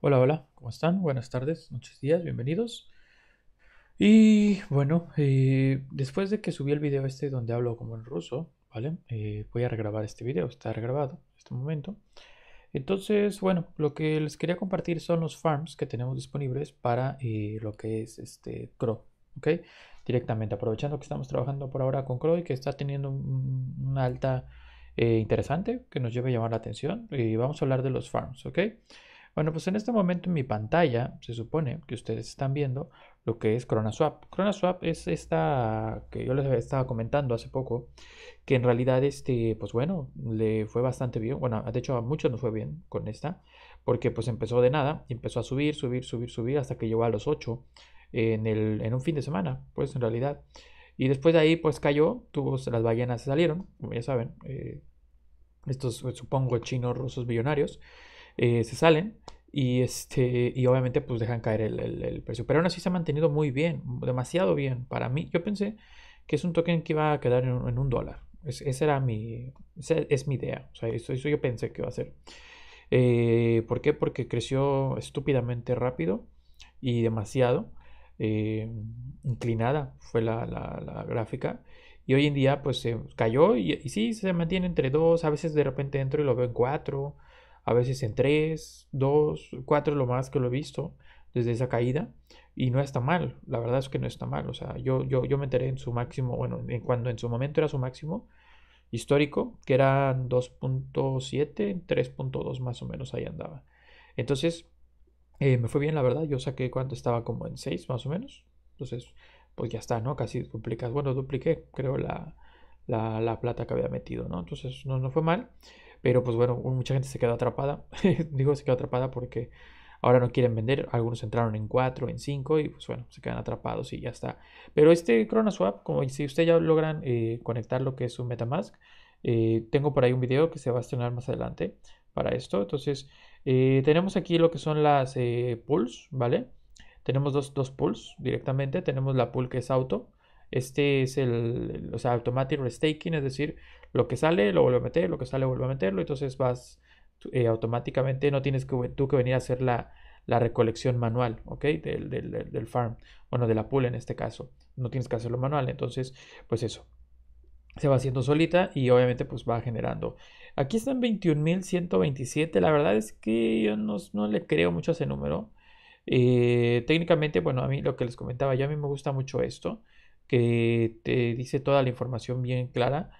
Hola, hola, ¿cómo están? Buenas tardes, muchos días, bienvenidos. Y bueno, eh, después de que subí el video este donde hablo como en ruso, ¿vale? Eh, voy a regrabar este video, está regrabado en este momento. Entonces, bueno, lo que les quería compartir son los farms que tenemos disponibles para eh, lo que es este Crow, ¿ok? Directamente, aprovechando que estamos trabajando por ahora con Crow y que está teniendo una alta interesante que nos lleve a llamar la atención. Y vamos a hablar de los farms, ¿ok? Bueno, pues en este momento en mi pantalla se supone que ustedes están viendo lo que es CronaSwap. Swap es esta que yo les estaba comentando hace poco, que en realidad este, pues bueno, le fue bastante bien. Bueno, de hecho a muchos no fue bien con esta, porque pues empezó de nada empezó a subir, subir, subir, subir hasta que llegó a los 8 en, el, en un fin de semana, pues en realidad. Y después de ahí pues cayó, tuvo, las ballenas salieron, como ya saben, eh, estos pues, supongo chinos rusos billonarios. Eh, se salen y, este, y obviamente pues dejan caer el, el, precio. Pero aún así se ha mantenido muy bien, demasiado bien para mí. Yo pensé que es un token que iba a quedar en, un dólar. esa era mi, es mi idea. O sea, eso, eso yo pensé que iba a ser. Eh, ¿Por qué? Porque creció estúpidamente rápido y demasiado. Eh, inclinada fue la, la, gráfica. Y hoy en día pues se cayó y, y, sí se mantiene entre dos. A veces de repente entro y lo veo en cuatro a veces en 3, 2, 4 lo más que lo he visto desde esa caída y no está mal, la verdad es que no está mal, o sea, yo, yo, yo me enteré en su máximo, bueno, en cuando en su momento era su máximo histórico, que eran 2.7, 3.2 más o menos ahí andaba. Entonces, eh, me fue bien, la verdad, yo saqué cuánto estaba como en 6 más o menos, entonces, pues ya está, ¿no? Casi duplicas, bueno, dupliqué, creo, la, la, plata que había metido, ¿no? Entonces, no, no fue mal. Pero pues bueno, mucha gente se quedó atrapada. Digo, se quedó atrapada porque ahora no quieren vender. Algunos entraron en 4, en 5 y pues bueno, se quedan atrapados y ya está. Pero este cronoswap como si ustedes ya logran eh, conectar lo que es un Metamask, eh, tengo por ahí un video que se va a estrenar más adelante para esto. Entonces, eh, tenemos aquí lo que son las pools, ¿vale? Tenemos dos, dos pools directamente. Tenemos la pool que es auto. Este es el, o sea, automatic restaking, es decir, lo que sale lo vuelve a meter, lo que sale vuelvo a meterlo, entonces vas eh, automáticamente, no tienes que, tú que venir a hacer la, recolección manual, ¿ok? Del, del, del, farm, bueno, de la pool en este caso, no tienes que hacerlo manual, entonces, pues eso, se va haciendo solita y obviamente pues va generando. Aquí están 21.127, la verdad es que yo no, le creo mucho a ese número. Eh, técnicamente, bueno, a mí lo que les comentaba, yo a mí me gusta mucho esto, que te dice toda la información bien clara.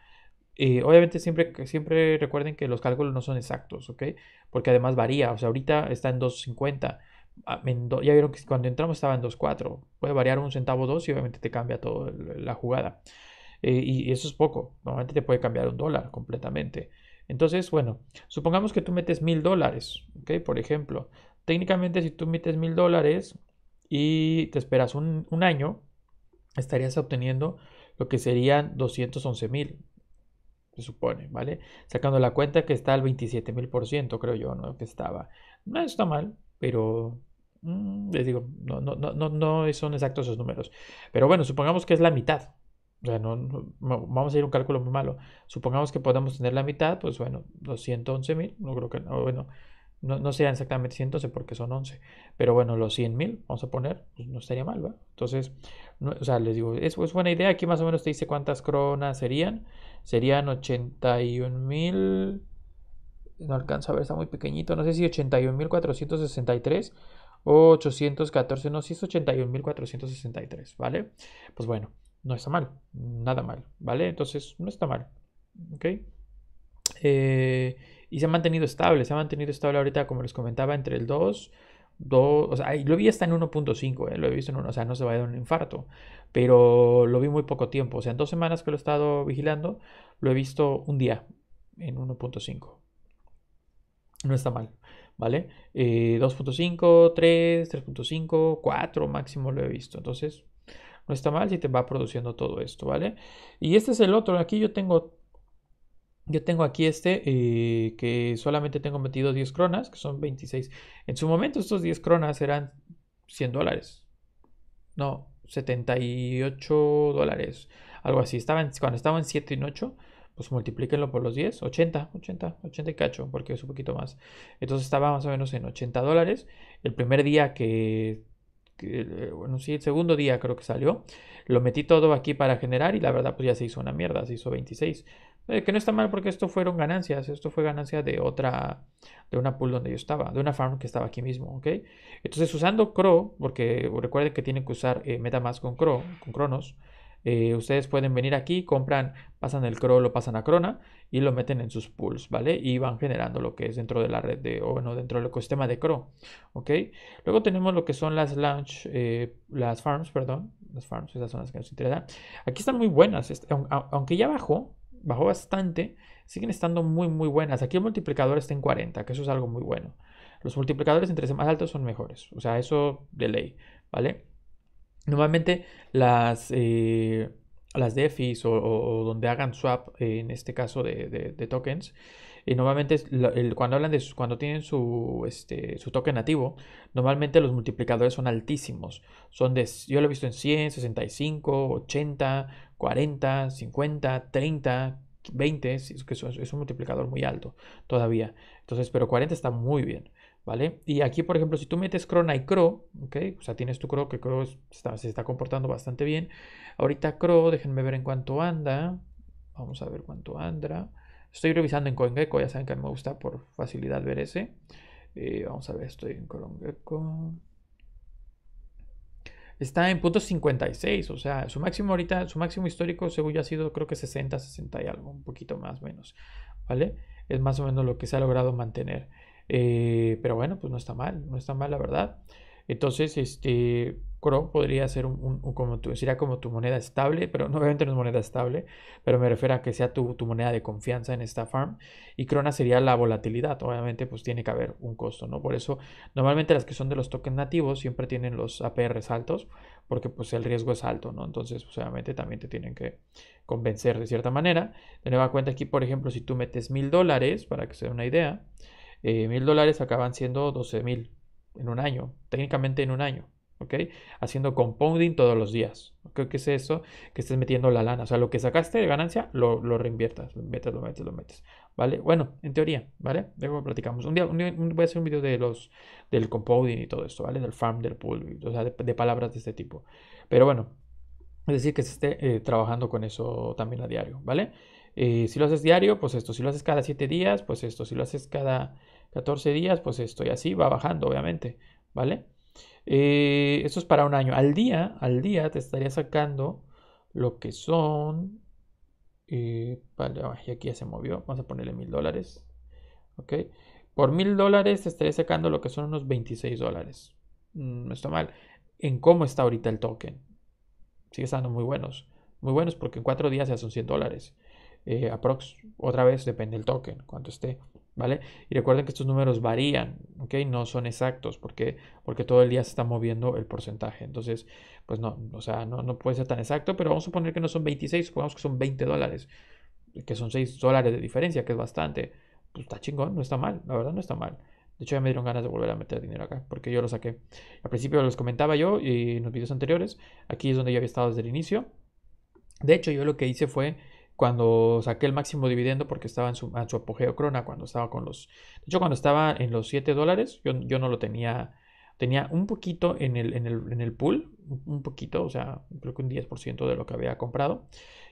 Eh, obviamente siempre, siempre recuerden que los cálculos no son exactos, ¿ok? Porque además varía. O sea, ahorita está en 2.50. Ah, ya vieron que cuando entramos estaba en 2.4. Puede variar un centavo o dos y obviamente te cambia toda la jugada. Eh, y, eso es poco. Normalmente te puede cambiar un dólar completamente. Entonces, bueno, supongamos que tú metes mil dólares, ¿ok? Por ejemplo, técnicamente si tú metes mil dólares y te esperas un, un año, estarías obteniendo lo que serían 211 mil, se supone, ¿vale? Sacando la cuenta que está al 27.000%, creo yo, ¿no? Que estaba. No está mal, pero mm, les digo, no, no, no, no son exactos esos números. Pero bueno, supongamos que es la mitad. O sea, no, vamos a ir a un cálculo muy malo. Supongamos que podemos tener la mitad, pues bueno, 211.000, no creo que, no, bueno, no, no exactamente 111 porque son 11, pero bueno, los 100.000, vamos a poner, pues no estaría mal, ¿va? Entonces, o sea, les digo, es, es, buena idea, aquí más o menos te dice cuántas cronas serían, serían 81.000, no alcanza a ver, está muy pequeñito, no sé si 81.463 o 814, no, si es 81.463, ¿vale? Pues bueno, no está mal, nada mal, ¿vale? Entonces, no está mal, ¿ok? Eh, y se ha mantenido estable, se ha mantenido estable ahorita, como les comentaba, entre el 2 2, o sea, lo vi hasta en 1.5, eh, lo he visto en 1, o sea, no se va a dar un infarto, pero lo vi muy poco tiempo, o sea, en dos semanas que lo he estado vigilando, lo he visto un día en 1.5. No está mal, ¿vale? 2.5, 3, 3.5, 4 máximo lo he visto, entonces no está mal si te va produciendo todo esto, ¿vale? Y este es el otro, aquí yo tengo yo tengo aquí este eh, que solamente tengo metido 10 cronas, que son 26. En su momento estos 10 cronas eran 100 dólares. No, 78 dólares. Algo así. Estaban, cuando estaban 7 y 8, pues multiplíquenlo por los 10. 80, 80, 80 y cacho, porque es un poquito más. Entonces estaba más o menos en 80 dólares. El primer día que eh, bueno, sí, el segundo día creo que salió. Lo metí todo aquí para generar y la verdad pues ya se hizo una mierda, se hizo 26. Eh, que no está mal porque esto fueron ganancias, esto fue ganancia de otra, de una pool donde yo estaba, de una farm que estaba aquí mismo, ¿ok? Entonces usando Crow, porque recuerden que tienen que usar eh, MetaMask con Crow, con Cronos, eh, ustedes pueden venir aquí, compran, pasan el CRO, lo pasan a Crona y lo meten en sus pools, ¿vale? Y van generando lo que es dentro de la red de, o bueno, dentro del ecosistema de CRO, ¿ok? Luego tenemos lo que son las launch, eh, las farms, perdón, las farms, esas son las que nos interesan. Aquí están muy buenas, aunque ya bajó, bajó bastante, siguen estando muy, muy buenas. Aquí el multiplicador está en 40, que eso es algo muy bueno. Los multiplicadores entre más altos son mejores, o sea, eso de ley, ¿vale? Normalmente las, eh, las DEFIs o, donde hagan swap, eh, en este caso de, de, tokens, y eh, normalmente cuando hablan de cuando tienen su, este, su token nativo, normalmente los multiplicadores son altísimos. Son yo lo he visto en 100, 65, 80, 40, 50, 30, 20, es, es un multiplicador muy alto todavía. Entonces, pero 40 está muy bien. ¿Vale? Y aquí, por ejemplo, si tú metes Crona y Cro, ¿ok? O sea, tienes tu Cro, que Cro está, se está comportando bastante bien. Ahorita Cro, déjenme ver en cuánto anda. Vamos a ver cuánto anda. Estoy revisando en CoinGecko, ya saben que me gusta por facilidad ver ese. Eh, vamos a ver, estoy en CoinGecko. Está en punto 56, o sea, su máximo ahorita, su máximo histórico según ya ha sido creo que 60, 60 y algo, un poquito más o menos, ¿vale? Es más o menos lo que se ha logrado mantener. Eh, pero bueno, pues no está mal, no está mal la verdad. Entonces, este, Chrome podría ser un, como tu, sería como tu moneda estable, pero no, obviamente no es moneda estable, pero me refiero a que sea tu, tu, moneda de confianza en esta farm. Y Crona sería la volatilidad, obviamente pues tiene que haber un costo, ¿no? Por eso normalmente las que son de los tokens nativos siempre tienen los APRs altos, porque pues el riesgo es alto, ¿no? Entonces pues, obviamente también te tienen que convencer de cierta manera. De nueva cuenta aquí, por ejemplo, si tú metes mil dólares, para que se dé una idea, eh, mil dólares acaban siendo 12 mil en un año, técnicamente en un año. ¿ok? Haciendo compounding todos los días. creo que es eso? Que estés metiendo la lana. O sea, lo que sacaste de ganancia, lo, lo reinviertas. Lo metes, lo metes, lo metes. ¿Vale? Bueno, en teoría, ¿vale? Luego platicamos. Un día, un día, voy a hacer un video de los, del compounding y todo esto, ¿vale? Del farm, del pool, o sea, de, palabras de este tipo. Pero bueno, es decir, que se esté eh, trabajando con eso también a diario, ¿vale? Eh, si lo haces diario, pues esto. Si lo haces cada siete días, pues esto. Si lo haces cada 14 días, pues estoy así, va bajando, obviamente, ¿vale? Eh, eso es para un año. Al día, al día te estaría sacando lo que son... Eh, vale, y aquí ya se movió, vamos a ponerle mil dólares, ¿ok? Por mil dólares te estaría sacando lo que son unos 26 dólares. Mm, no está mal. En cómo está ahorita el token. Sigue estando muy buenos. Muy buenos porque en cuatro días ya son 100 dólares. Eh, aprox, otra vez depende del token, cuánto esté. ¿vale? Y recuerden que estos números varían, ¿ok? No son exactos porque, porque todo el día se está moviendo el porcentaje. Entonces, pues no, o sea, no, puede ser tan exacto, pero vamos a suponer que no son 26, supongamos que son 20 dólares, que son 6 dólares de diferencia, que es bastante. Pues está chingón, no está mal, la verdad no está mal. De hecho, ya me dieron ganas de volver a meter dinero acá, porque yo lo saqué. Al principio los comentaba yo y en los videos anteriores, aquí es donde yo había estado desde el inicio. De hecho, yo lo que hice fue cuando saqué el máximo dividendo porque estaba en su, apogeo crona, cuando estaba con los... De hecho, cuando estaba en los 7 dólares, yo, no lo tenía, tenía un poquito en el, en el, en el pool, un poquito, o sea, creo que un 10% de lo que había comprado.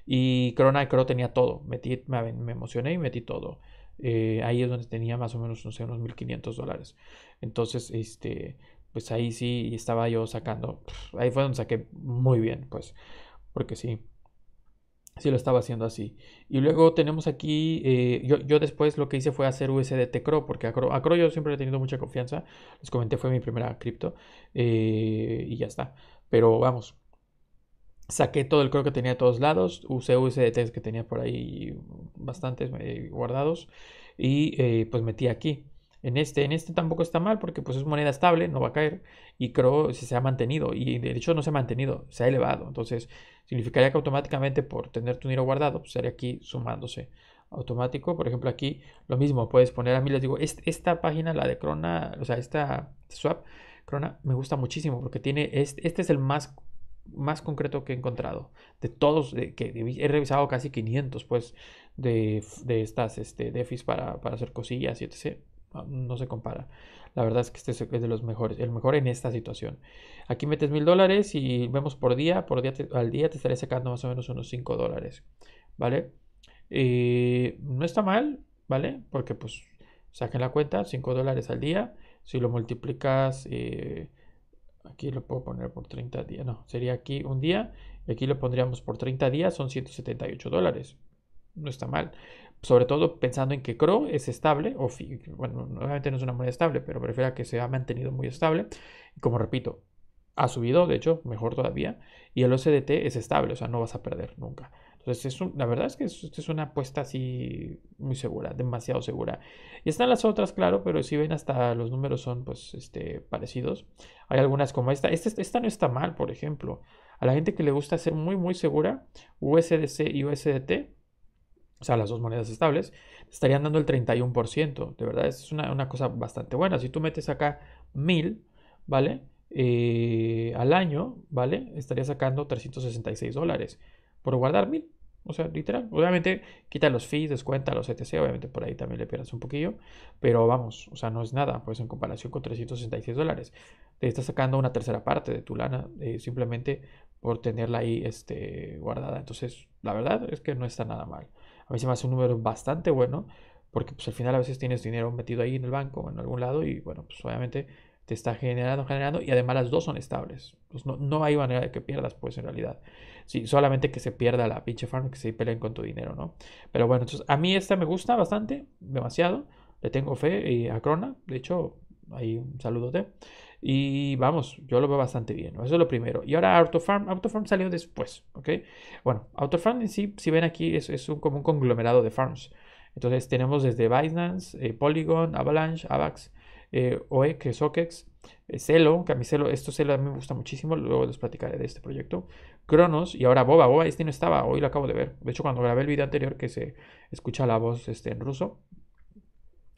Y crona, creo tenía todo, metí, me, emocioné y metí todo. Eh, ahí es donde tenía más o menos, no sé, unos 1.500 dólares. Entonces, este, pues ahí sí estaba yo sacando, ahí fue donde saqué muy bien, pues, porque sí si lo estaba haciendo así. Y luego tenemos aquí, eh, yo, después lo que hice fue hacer USDT CRO, porque a CRO, yo siempre he tenido mucha confianza, les comenté, fue mi primera cripto, eh, y ya está. Pero vamos, saqué todo el CRO que tenía de todos lados, usé USDT que tenía por ahí bastantes eh, guardados, y pues metí aquí. En este, en este tampoco está mal porque pues es moneda estable, no va a caer. Y creo que se ha mantenido. Y de hecho no se ha mantenido, se ha elevado. Entonces significaría que automáticamente por tener tu dinero guardado, pues sería aquí sumándose automático. Por ejemplo aquí lo mismo, puedes poner a mí, les digo, esta página, la de Crona, o sea, esta swap, Crona, me gusta muchísimo porque tiene, este, es el más más concreto que he encontrado. De todos, que he revisado casi 500, pues, de, estas, este, DEFIs para, para hacer cosillas y etc. Ah, no se compara. La verdad es que este es de los mejores, el mejor en esta situación. Aquí metes mil dólares y vemos por día, por día al día te estaré sacando más o menos unos cinco dólares, ¿vale? y eh, no está mal, ¿vale? Porque pues saquen la cuenta, cinco dólares al día. Si lo multiplicas, eh, aquí lo puedo poner por 30 días, no, sería aquí un día, y aquí lo pondríamos por 30 días, son 178 dólares. No está mal sobre todo pensando en que CRO es estable, o bueno, obviamente no es una moneda estable, pero prefiero que se ha mantenido muy estable. Como repito, ha subido, de hecho, mejor todavía, y el OCDT es estable, o sea, no vas a perder nunca. Entonces, es la verdad es que es, es una apuesta así muy segura, demasiado segura. Y están las otras, claro, pero si ven hasta los números son pues este, parecidos. Hay algunas como esta. esta no está mal, por ejemplo. A la gente que le gusta ser muy, muy segura, USDC y USDT o sea, las dos monedas estables, estarían dando el 31%. De verdad, es una, cosa bastante buena. Si tú metes acá 1000, ¿vale? Eh, al año, ¿vale? Estaría sacando 366 dólares por guardar 1000. O sea, literal. Obviamente, quita los fees, descuenta los etc. Obviamente, por ahí también le pierdas un poquillo. Pero vamos, o sea, no es nada, pues en comparación con 366 dólares. Te estás sacando una tercera parte de tu lana eh, simplemente por tenerla ahí este, guardada. Entonces, la verdad es que no está nada mal. A mí se me hace un número bastante bueno, porque pues al final a veces tienes dinero metido ahí en el banco o en algún lado y bueno, pues obviamente te está generando, generando y además las dos son estables. Pues no, hay manera de que pierdas pues en realidad. Sí, solamente que se pierda la pinche farm, que se peleen con tu dinero, ¿no? Pero bueno, entonces a mí esta me gusta bastante, demasiado. Le tengo fe y eh, a Crona, de hecho, ahí un saludote. Y vamos, yo lo veo bastante bien. Eso es lo primero. Y ahora Autofarm. Autofarm salió después, ¿ok? Bueno, Autofarm en sí, si ven aquí, es, un, como un conglomerado de farms. Entonces tenemos desde Binance, eh, Polygon, Avalanche, Avax, eh, e, que es e eh, Celo, que a esto Celo a mí me gusta muchísimo, luego les platicaré de este proyecto, Cronos y ahora Boba, Boba este no estaba, hoy lo acabo de ver, de hecho cuando grabé el video anterior que se escucha la voz este, en ruso,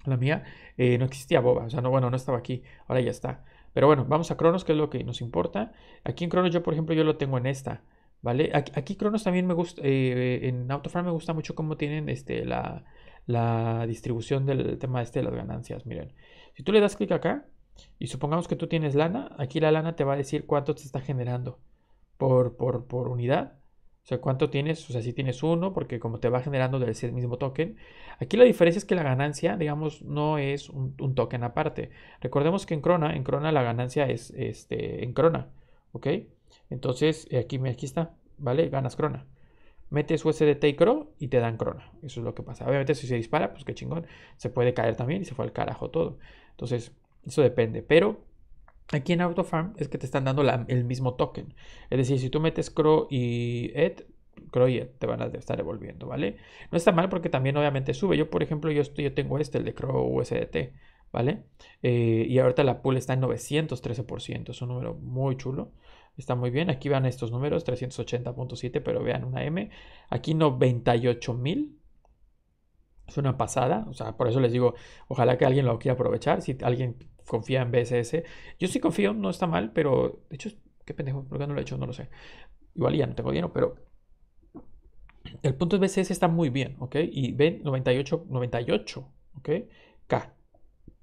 la mía, eh, no existía Boba, o sea, no, bueno, no estaba aquí, ahora ya está. Pero bueno, vamos a Cronos, que es lo que nos importa. Aquí en Cronos yo, por ejemplo, yo lo tengo en esta, ¿vale? Aquí, Cronos también me gusta, eh, eh, en Autofarm me gusta mucho cómo tienen este, la, distribución del tema este de las ganancias. Miren, si tú le das clic acá y supongamos que tú tienes lana, aquí la lana te va a decir cuánto te está generando por, por, por unidad sea, ¿cuánto tienes? O sea, si tienes uno, porque como te va generando del mismo token. Aquí la diferencia es que la ganancia, digamos, no es un, token aparte. Recordemos que en Crona, en Crona la ganancia es este, en Crona, ¿ok? Entonces, eh, aquí, aquí está, ¿vale? Ganas Crona. Metes USDT y CRO y te dan Crona. Eso es lo que pasa. Obviamente, si se dispara, pues qué chingón. Se puede caer también y se fue al carajo todo. Entonces, eso depende. Pero Aquí en AutoFarm es que te están dando el mismo token. Es decir, si tú metes CRO y ED, CRO y ED te van a estar devolviendo, ¿vale? No está mal porque también obviamente sube. Yo, por ejemplo, yo, estoy, yo tengo este, el de CRO USDT, ¿vale? Eh, y ahorita la pool está en 913%. Es un número muy chulo. Está muy bien. Aquí van estos números, 380.7, pero vean una M. Aquí 98.000. Es una pasada. O sea, por eso les digo, ojalá que alguien lo quiera aprovechar. Si alguien confía en BSS. Yo sí confío, no está mal, pero de hecho, qué pendejo, ¿por qué no lo he hecho? No lo sé. Igual ya no tengo dinero, pero el punto es BCS está muy bien, ¿ok? Y ven 98, 98, ¿ok? K.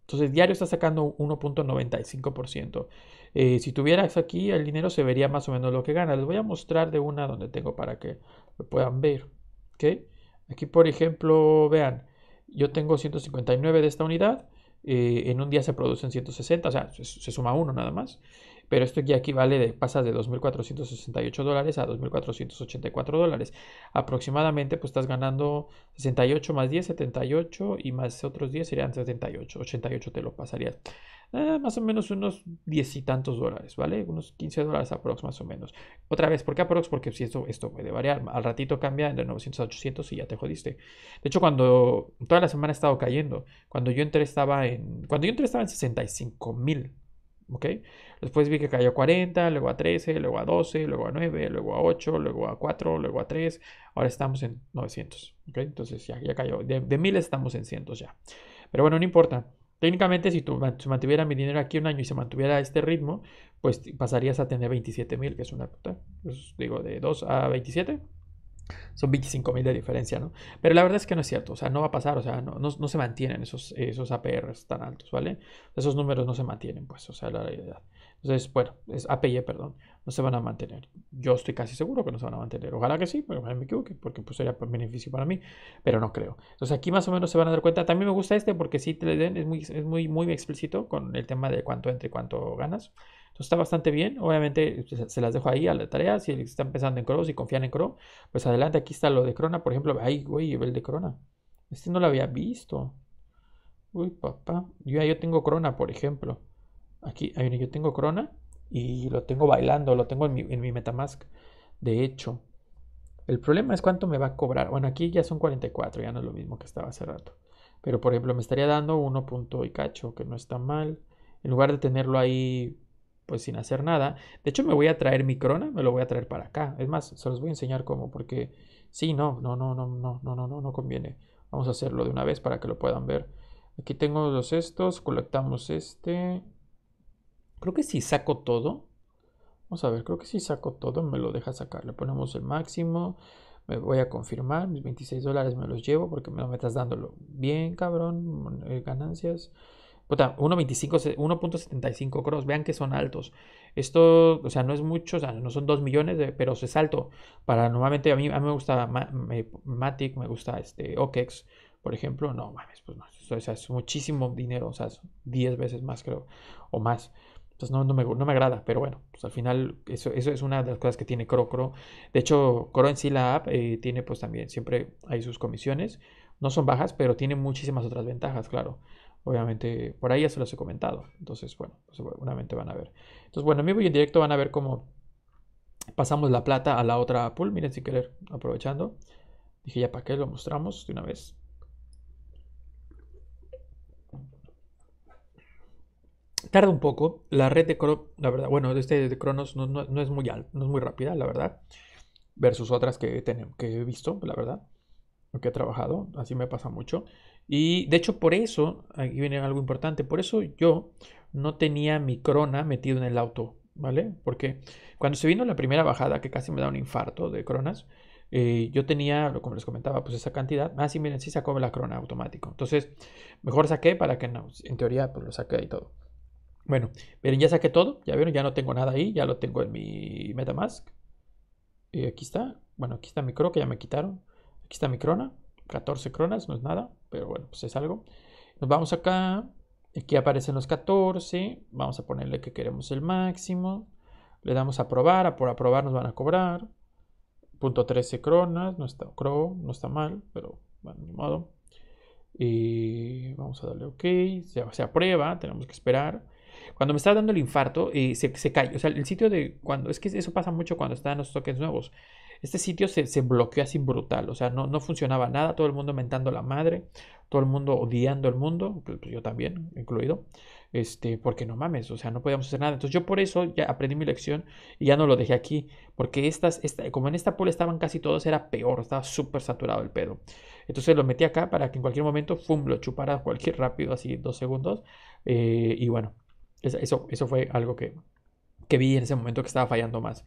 Entonces, diario está sacando 1.95%. Eh, si tuvieras aquí, el dinero se vería más o menos lo que gana. Les voy a mostrar de una donde tengo para que lo puedan ver, ¿ok? Aquí, por ejemplo, vean, yo tengo 159 de esta unidad eh, en un día se producen 160, o sea, se suma uno nada más pero esto ya vale de pasas de 2.468 dólares a 2.484 dólares. Aproximadamente pues estás ganando 68 más 10, 78 y más otros 10 serían 78, 88 te lo pasarías. Ah, más o menos unos 10 y tantos dólares, ¿vale? Unos 15 dólares aprox más o menos. Otra vez, ¿por qué aprox? Porque si pues, esto, esto puede variar. Al ratito cambia de 900 a 800 y ya te jodiste. De hecho, cuando toda la semana he estado cayendo. Cuando yo entré estaba en cuando yo entré estaba en 65 mil ¿ok? Después vi que cayó a 40, luego a 13, luego a 12, luego a 9, luego a 8, luego a 4, luego a 3. Ahora estamos en 900, Entonces ya, ya cayó. De, 1000 estamos en 100 ya. Pero bueno, no importa. Técnicamente, si tú si mantuviera mi dinero aquí un año y se mantuviera a este ritmo, pues pasarías a tener 27 mil, que es una puta. Pues, digo, de 2 a 27, son 25 mil de diferencia, ¿no? Pero la verdad es que no es cierto, o sea, no va a pasar, o sea, no, no, no se mantienen esos, esos APRs tan altos, ¿vale? Esos números no se mantienen, pues, o sea, la realidad. Entonces, bueno, es APY, perdón, no se van a mantener. Yo estoy casi seguro que no se van a mantener. Ojalá que sí, pero me equivoque, porque pues sería beneficio para mí, pero no creo. Entonces aquí más o menos se van a dar cuenta. También me gusta este porque sí te le den, es muy, es muy, muy explícito con el tema de cuánto entra y cuánto ganas. Entonces está bastante bien. Obviamente se las dejo ahí a la tarea. Si están pensando en Chrome, si confían en Chrome, pues adelante. Aquí está lo de Crona, por ejemplo. Ay, güey, el de Crona. Este no lo había visto. Uy, papá. Yo, yo tengo Crona, por ejemplo. Aquí, yo tengo Crona y lo tengo bailando, lo tengo en mi, Metamask. De hecho, el problema es cuánto me va a cobrar. Bueno, aquí ya son 44, ya no es lo mismo que estaba hace rato. Pero por ejemplo, me estaría dando uno y cacho, que no está mal. En lugar de tenerlo ahí pues sin hacer nada. De hecho, me voy a traer mi crona, me lo voy a traer para acá. Es más, se los voy a enseñar cómo, porque sí, no, no, no, no, no, no, no, no, conviene. Vamos a hacerlo de una vez para que lo puedan ver. Aquí tengo los estos, colectamos este. Creo que si saco todo. Vamos a ver, creo que si saco todo me lo deja sacar. Le ponemos el máximo. Me voy a confirmar. Mis 26 dólares me los llevo porque me me estás dándolo. Bien, cabrón. Eh, ganancias. 1.75 cross, vean que son altos. Esto, o sea, no es mucho, o sea, no son 2 millones, eh, pero es alto. Para normalmente a mí, a mí me gusta Matic, me gusta este OKEX, por ejemplo. No mames, pues no, es muchísimo dinero, o sea, 10 veces más, creo, o más. Entonces no, no, me, no me agrada, pero bueno, pues al final eso, eso es una de las cosas que tiene Crocro. De hecho, Cro en sí la app eh, tiene pues también, siempre hay sus comisiones. No son bajas, pero tiene muchísimas otras ventajas, claro obviamente por ahí ya se los he comentado. Entonces, bueno, seguramente van a ver. Entonces, bueno, en vivo y en directo van a ver cómo pasamos la plata a la otra pool. Miren, sin querer, aprovechando. Dije, ya para qué lo mostramos de una vez. Tarda un poco. La red de Cronos, la verdad, bueno, de este de Cronos no, es muy no es muy rápida, la verdad. Versus otras que, que he visto, la verdad que he trabajado, así me pasa mucho. Y de hecho por eso, aquí viene algo importante, por eso yo no tenía mi crona metido en el auto, ¿vale? Porque cuando se vino la primera bajada, que casi me da un infarto de cronas, eh, yo tenía, como les comentaba, pues esa cantidad. Ah, sí, miren, sí sacó la crona automático. Entonces, mejor saqué para que en teoría, pues lo saqué y todo. Bueno, miren, ya saqué todo, ya vieron, ya no tengo nada ahí, ya lo tengo en mi Metamask. y aquí está, bueno, aquí está mi crona que ya me quitaron. Aquí está mi crona. 14 cronas, no es nada, pero bueno, pues es algo. Nos vamos acá. Aquí aparecen los 14. Vamos a ponerle que queremos el máximo. Le damos a probar, A por aprobar nos van a cobrar. Punto 13 cronas. No está, no está mal, pero bueno, ni modo. Y vamos a darle OK. Se, aprueba. Tenemos que esperar. Cuando me está dando el infarto, y eh, se, se cae. O sea, el sitio de cuando. Es que eso pasa mucho cuando están los tokens nuevos. Este sitio se, bloqueó así brutal, o sea, no, no, funcionaba nada, todo el mundo mentando la madre, todo el mundo odiando el mundo, pues, pues, yo también incluido, este, porque no mames, o sea, no podíamos hacer nada. Entonces yo por eso ya aprendí mi lección y ya no lo dejé aquí, porque estas, como en esta pool estaban casi todos, era peor, estaba súper saturado el pedo. Entonces lo metí acá para que en cualquier momento, fum, chupara cualquier rápido, así dos segundos, eh, y bueno, eso, eso fue algo que, que vi en ese momento que estaba fallando más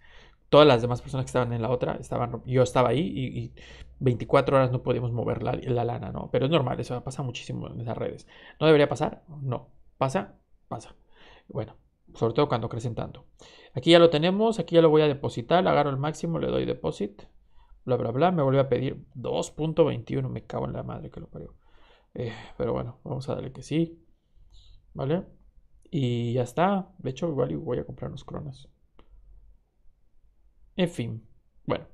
todas las demás personas que estaban en la otra, estaban, yo estaba ahí y, 24 horas no podíamos mover la, la, lana, ¿no? Pero es normal, eso pasa muchísimo en esas redes. ¿No debería pasar? No. ¿Pasa? Pasa. Bueno, sobre todo cuando crecen tanto. Aquí ya lo tenemos, aquí ya lo voy a depositar, agarro el máximo, le doy deposit, bla, bla, bla, me vuelve a pedir 2.21, me cago en la madre que lo parió. Eh, pero bueno, vamos a darle que sí, ¿vale? Y ya está, de hecho igual voy a comprar unos cronos. En fin, bueno,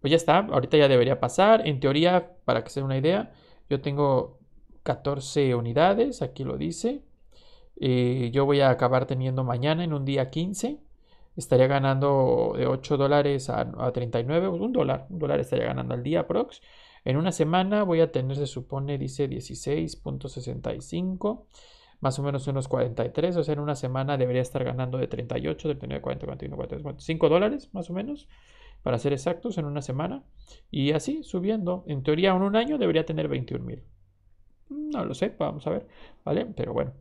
pues ya está, ahorita ya debería pasar. En teoría, para que se una idea, yo tengo 14 unidades, aquí lo dice. Eh, yo voy a acabar teniendo mañana en un día 15. Estaría ganando de 8 dólares a, a 39, pues un dólar, un dólar estaría ganando al día prox. En una semana voy a tener, se supone, dice 16.65 más o menos unos 43, o sea, en una semana debería estar ganando de 38, 39, 40, 41, 42, 45 dólares más o menos, para ser exactos, en una semana. Y así, subiendo. En teoría, en un año debería tener 21 mil. Mm, no lo sé, vamos a ver, ¿vale? Pero bueno,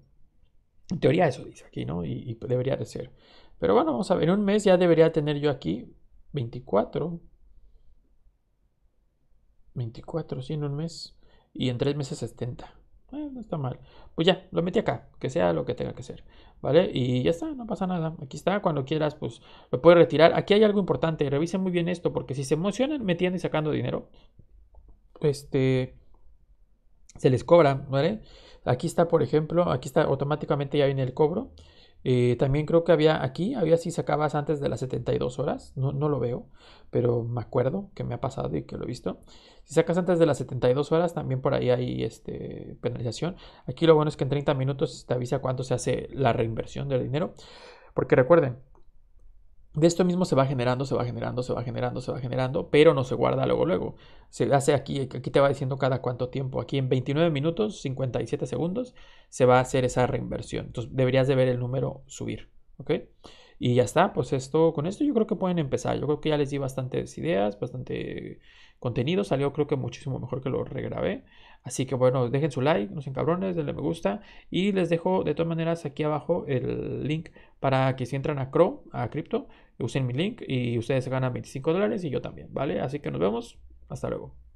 en teoría eso dice aquí, ¿no? Y, y debería de ser. Pero bueno, vamos a ver, en un mes ya debería tener yo aquí 24. 24, sí, en un mes. Y en tres meses 70 no está mal. Pues ya, lo metí acá, que sea lo que tenga que ser, ¿vale? Y ya está, no pasa nada. Aquí está, cuando quieras, pues lo puedes retirar. Aquí hay algo importante, revisen muy bien esto, porque si se emocionan metiendo y sacando dinero, este, se les cobra, ¿vale? Aquí está, por ejemplo, aquí está automáticamente ya viene el cobro. Eh, también creo que había aquí, había si sacabas antes de las 72 horas, no, no, lo veo, pero me acuerdo que me ha pasado y que lo he visto. Si sacas antes de las 72 horas, también por ahí hay este, penalización. Aquí lo bueno es que en 30 minutos te avisa cuánto se hace la reinversión del dinero. Porque recuerden, de esto mismo se va generando, se va generando, se va generando, se va generando, pero no se guarda luego, luego. Se hace aquí, aquí te va diciendo cada cuánto tiempo. Aquí en 29 minutos, 57 segundos, se va a hacer esa reinversión. Entonces deberías de ver el número subir, ¿ok? Y ya está, pues esto, con esto yo creo que pueden empezar. Yo creo que ya les di bastantes ideas, bastante contenido. Salió creo que muchísimo mejor que lo regrabé. Así que bueno, dejen su like, no sean cabrones, denle me gusta. Y les dejo de todas maneras aquí abajo el link para que si entran a CRO, a Crypto, usen mi link y ustedes ganan 25 dólares y yo también, ¿vale? Así que nos vemos. Hasta luego.